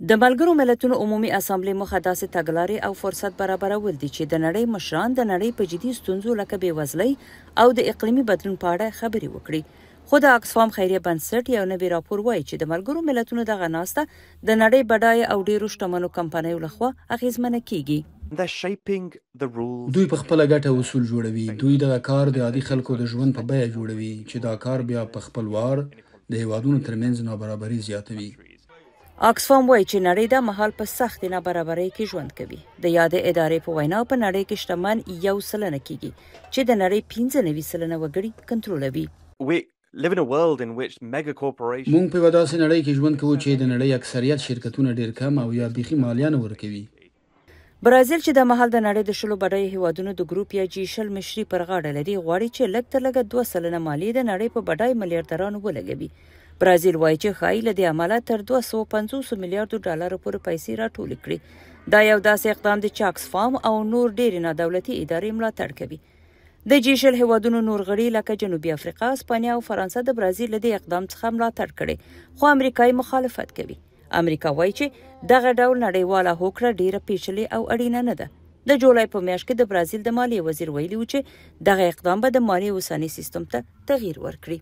د ملګرو ملتونو عمومي اسامبلی مخه داسې تګلارې او فرصت برابرول دي چې د نړۍ مشران د نړۍ په جدي ستونزو لکه بېوزلۍ او د اقلیمي بدلون په اړه خبرې وکړي خو د اکسفام خیریه بنسټ یو نوی راپور وایي چې د ملګرو ملتونو دغه ناسته د نړۍ بډای او ډیرو شتمنو کمپنیو لخوا اغیزمنه کیږي دوی په خپل ګټه اصول جوړوي دوی دا کار د عادي خلکو د ژوند په بیا جوړوي چې دا کار بیا په خپل وار د هیوادونو ترمنځ نابرابري زیاتوي اکسفام وایي چې نړۍ د مهال په سختې نابرابرۍ کې ژوند کوي د یادې ادارې په وینا په نړۍ کې شتمن یو سلنه کیږي چې د نړۍ 15 سلنه وګړي کنټرولوي مونږ په داسې نړۍ کې ژوند کوو چې د نړۍ اکثریت شرکتونه ډیر کم او یا بيخي مالیان ورکوي برازیل چې د محل د نړۍ د شلو بډای هیوادونو د ګروپ یا جی شل مشري پر غاړه لري غواړي چې لږ تر لږه 2 سلنه مالی د نړۍ په بډای ملیاردرانو ولګوي برازیل وایي چې خایي له دې عمله تر 250 میلیارډ ډالر پورې پیسې راټولې کړې دا یو داسې اقدام دی چې اکس فام او نور ډېرې نه دولتي ادارې ملاتړ کوي د جیشل هوادونو نور غړي لکه جنوبي افریقا، اسپانیا او فرانسه د برازیل له دې اقدام څخه ملاتړ کړي خو امریکایي مخالفت کوي امریکا وایي چې دغه ډول نړیواله هوکړه ډیره پیچلې او اړینه نه ده د جولای په میاشت کې د برازیل د مالیې وزیر ویلي و چې دغه اقدام به د مالیې اوسنی سیستم ته تغییر ورکړي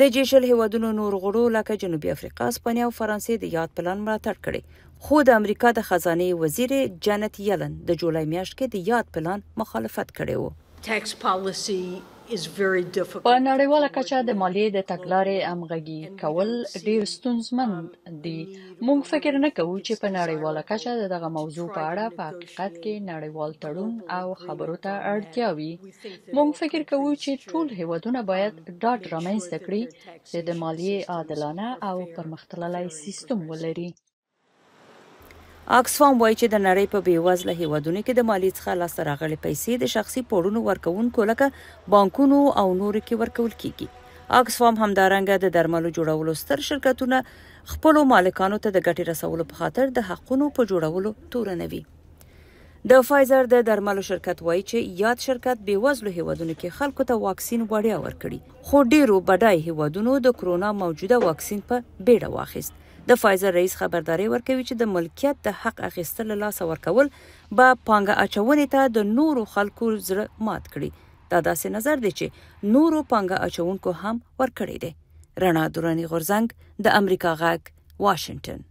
د جی شل هیوادونو نور غړو لکه جنوبي افریقا، اسپانیا او فرانسې د یاد پلان ملاتړ کړي خو د امریکا د خزانه وزیر جنت یلن د جولای میاشت کې د یاد پلان مخالفت کړي وو په نړیواله کچه د مالیې د تګلارې همغږي کول ډیر ستونزمن دي موږ فکر نه کوو چې په نړیواله کچه دغه موضوع په اړه په حقیقت کې نړیوال تړون او خبرو ته اړتیا وي موږ فکر کوو چې ټول هیوادونه باید ډاډ رامنځته کړي چې د مالیې عادلانه او پرمختللی سیستم ولري اکسفام وایي چې د نړۍ په بیوزله هیوادونو کې د مالی څخه لاسته راغلي پیسې د شخصي پورونو ورکوونکو لکه بانکونو او نورو کې ورکول کیږي اکسفام همدارنګه د درملو جوړولو ستر شرکتونه خپل مالکانو ته د ګټې رسولو په خاطر د حقونو په جوړولو تورنوي د فایزر د درملو شرکت وایي چې یاد شرکت بې وزلو هیوادونو کې خلکو ته واکسین وړیا ورکړي خو ډیرو بډای هیوادونو د کرونا موجوده واکسین په بیړه واخیست د فایزر رئیس خبرداري ورکوي چې د ملکیت د حق اخیستل لاسه ورکول به پانګه اچونې ته د نورو خلکو زړه مات کړي دا داسې نظر دی چې نورو پانګه اچونکو هم ورکړي دي رڼا دورانی غورزنګ د امریکا غاګ واشنگټن